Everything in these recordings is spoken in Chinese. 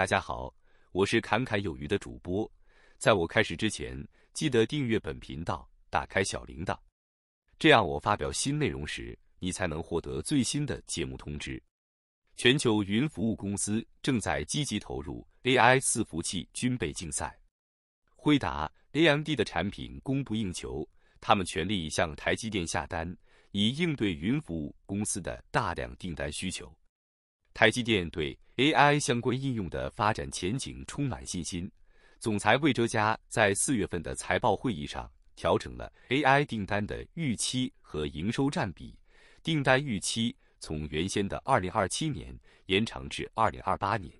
大家好，我是侃侃有余的主播。在我开始之前，记得订阅本频道，打开小铃铛，这样我发表新内容时，你才能获得最新的节目通知。全球云服务公司正在积极投入 AI 四服器军备竞赛。辉达、AMD 的产品供不应求，他们全力向台积电下单，以应对云服务公司的大量订单需求。台积电对 AI 相关应用的发展前景充满信心。总裁魏哲嘉在四月份的财报会议上调整了 AI 订单的预期和营收占比，订单预期从原先的2027年延长至2028年。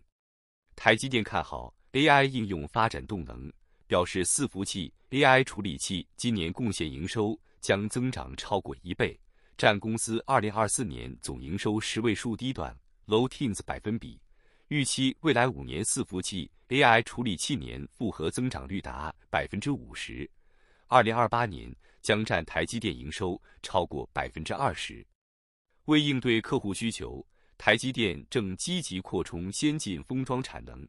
台积电看好 AI 应用发展动能，表示伺服器 AI 处理器今年贡献营收将增长超过一倍，占公司2024年总营收十位数低端。Low teens 百分比，预期未来五年，伺服器 AI 处理器年复合增长率达百分之五十。二零二八年将占台积电营收超过百分之二十。为应对客户需求，台积电正积极扩充先进封装产能。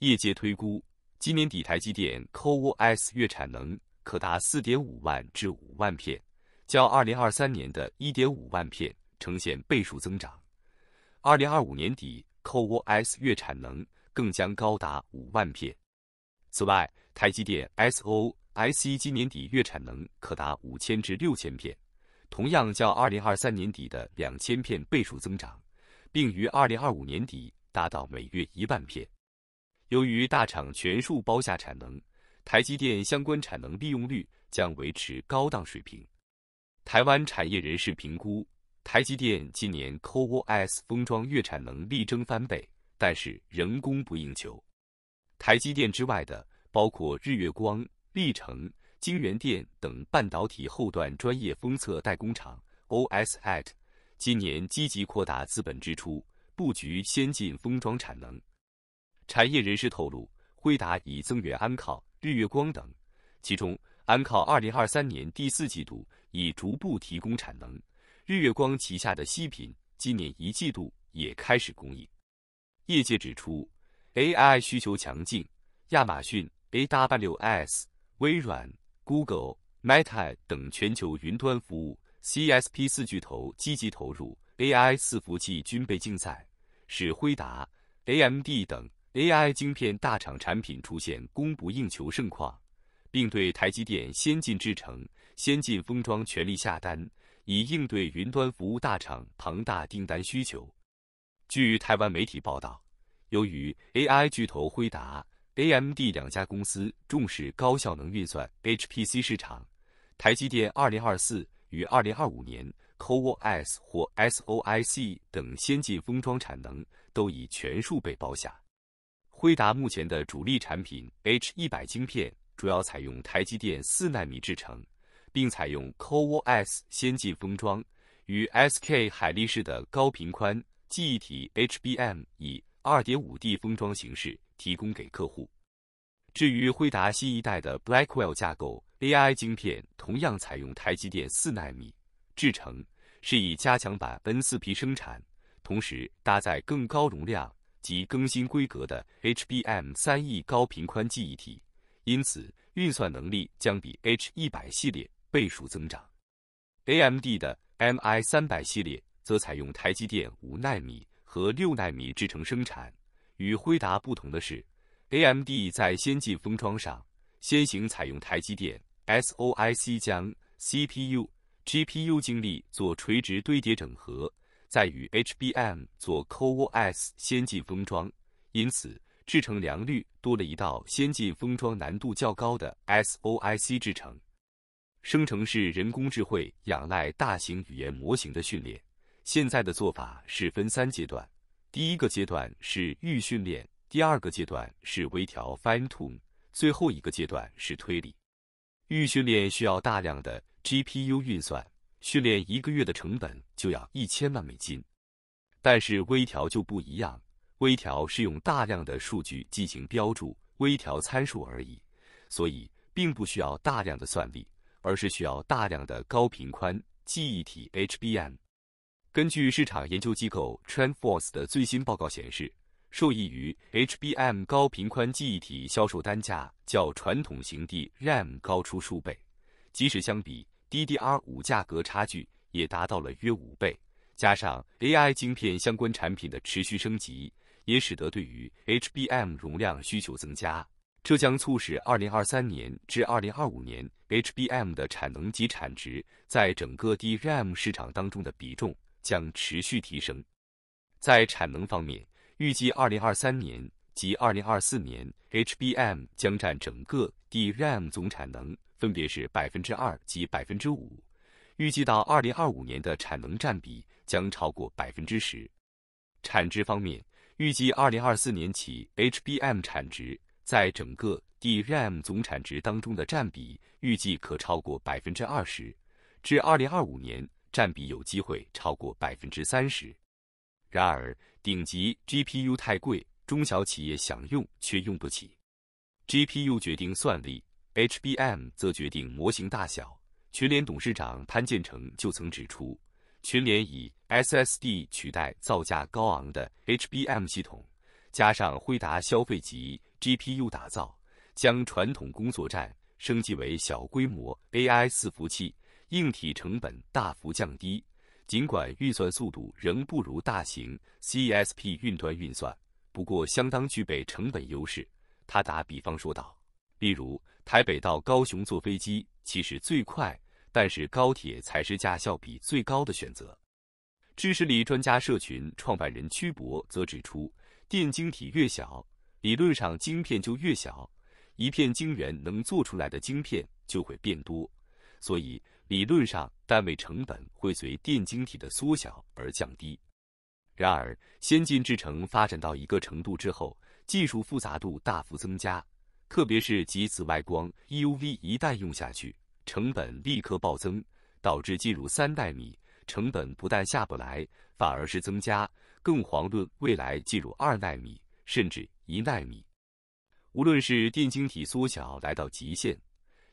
业界推估，今年底台积电 CoWoS 月产能可达四点五万至五万片，较二零二三年的一点五万片呈现倍数增长。二零二五年底，COOS 月产能更将高达五万片。此外，台积电 SOI 今年底月产能可达五千至六千片，同样较二零二三年底的两千片倍数增长，并于二零二五年底达到每月一万片。由于大厂全数包下产能，台积电相关产能利用率将维持高档水平。台湾产业人士评估。台积电今年 CoWoS 封装月产能力争翻倍，但是仍供不应求。台积电之外的，包括日月光、丽城、晶圆电等半导体后段专业封测代工厂 OSAT，今年积极扩大资本支出，布局先进封装产能。产业人士透露，辉达已增援安靠、日月光等，其中安靠二零二三年第四季度已逐步提供产能。日月光旗下的西品今年一季度也开始供应。业界指出，AI 需求强劲，亚马逊、AWS、微软、Google、Meta 等全球云端服务 CSP 四巨头积极投入 AI 伺服器军备竞赛，使辉达、AMD 等 AI 晶片大厂产品出现供不应求盛况，并对台积电先进制程、先进封装全力下单。以应对云端服务大厂庞大订单需求。据台湾媒体报道，由于 AI 巨头辉达、AMD 两家公司重视高效能运算 HPC 市场，台积电2024与2025年 CoWoS 或 SOIC 等先进封装产能都已全数被包下。辉达目前的主力产品 H100 晶片主要采用台积电4纳米制程。并采用 CoWoS 先进封装，与 SK 海力士的高频宽记忆体 HBM 以 2.5D 封装形式提供给客户。至于辉达新一代的 Blackwell 架构 AI 晶片，同样采用台积电4纳米制程，是以加强版 N4P 生产，同时搭载更高容量及更新规格的 HBM 三 E 高频宽记忆体，因此运算能力将比 H100 系列。倍数增长。A M D 的 M I 三百系列则采用台积电五纳米和六纳米制程生产。与辉达不同的是，A M D 在先进封装上先行采用台积电 S O I C 将 C P U、G P U 精力做垂直堆叠整合，再与 H B M 做 C O S 先进封装，因此制程良率多了一道先进封装难度较高的 S O I C 制程。生成式人工智慧仰赖大型语言模型的训练。现在的做法是分三阶段：第一个阶段是预训练，第二个阶段是微调 （fine-tune），最后一个阶段是推理。预训练需要大量的 GPU 运算，训练一个月的成本就要一千万美金。但是微调就不一样，微调是用大量的数据进行标注、微调参数而已，所以并不需要大量的算力。而是需要大量的高频宽记忆体 HBM。根据市场研究机构 TrendForce 的最新报告显示，受益于 HBM 高频宽记忆体销售单价较传统型 DRAM 高出数倍，即使相比 DDR5 价格差距也达到了约五倍。加上 AI 晶片相关产品的持续升级，也使得对于 HBM 容量需求增加。这将促使二零二三年至二零二五年 HBM 的产能及产值在整个 DRAM 市场当中的比重将持续提升。在产能方面，预计二零二三年及二零二四年 HBM 将占整个 DRAM 总产能分别是百分之二及百分之五。预计到二零二五年的产能占比将超过百分之十。产值方面，预计二零二四年起 HBM 产值。在整个 DRAM 总产值当中的占比预计可超过百分之二十，至二零二五年占比有机会超过百分之三十。然而，顶级 GPU 太贵，中小企业想用却用不起。GPU 决定算力，HBM 则决定模型大小。群联董事长潘建成就曾指出，群联以 SSD 取代造价高昂的 HBM 系统，加上辉达消费级。GPU 打造，将传统工作站升级为小规模 AI 伺服器，硬体成本大幅降低。尽管运算速度仍不如大型 CSP 运端运算，不过相当具备成本优势。他打比方说道：“例如台北到高雄坐飞机其实最快，但是高铁才是驾校比最高的选择。”知识力专家社群创办人屈博则指出，电晶体越小。理论上，晶片就越小，一片晶圆能做出来的晶片就会变多，所以理论上单位成本会随电晶体的缩小而降低。然而，先进制成发展到一个程度之后，技术复杂度大幅增加，特别是极紫外光 EUV 一旦用下去，成本立刻暴增，导致进入三代米成本不但下不来，反而是增加，更遑论未来进入二纳米，甚至。一纳米，无论是电晶体缩小来到极限，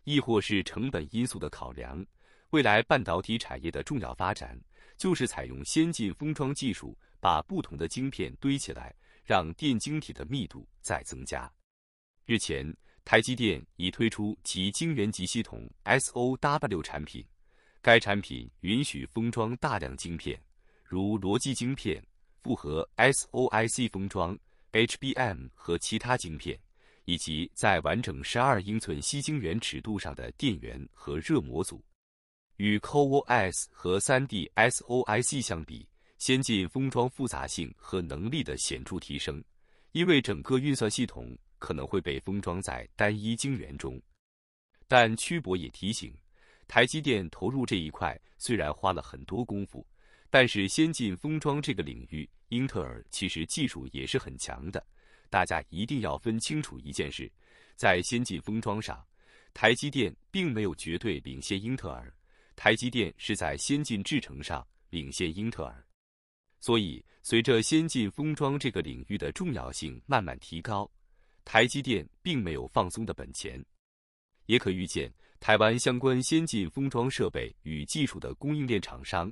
亦或是成本因素的考量，未来半导体产业的重要发展就是采用先进封装技术，把不同的晶片堆起来，让电晶体的密度再增加。日前，台积电已推出其晶圆级系统 SOW 产品，该产品允许封装大量晶片，如逻辑晶片、复合 SOIC 封装。HBM 和其他晶片，以及在完整十二英寸晶圆尺度上的电源和热模组，与 CoWoS 和 3D SOIC 相比，先进封装复杂性和能力的显著提升，因为整个运算系统可能会被封装在单一晶圆中。但屈博也提醒，台积电投入这一块虽然花了很多功夫。但是，先进封装这个领域，英特尔其实技术也是很强的。大家一定要分清楚一件事：在先进封装上，台积电并没有绝对领先英特尔，台积电是在先进制程上领先英特尔。所以，随着先进封装这个领域的重要性慢慢提高，台积电并没有放松的本钱。也可预见，台湾相关先进封装设备与技术的供应链厂商。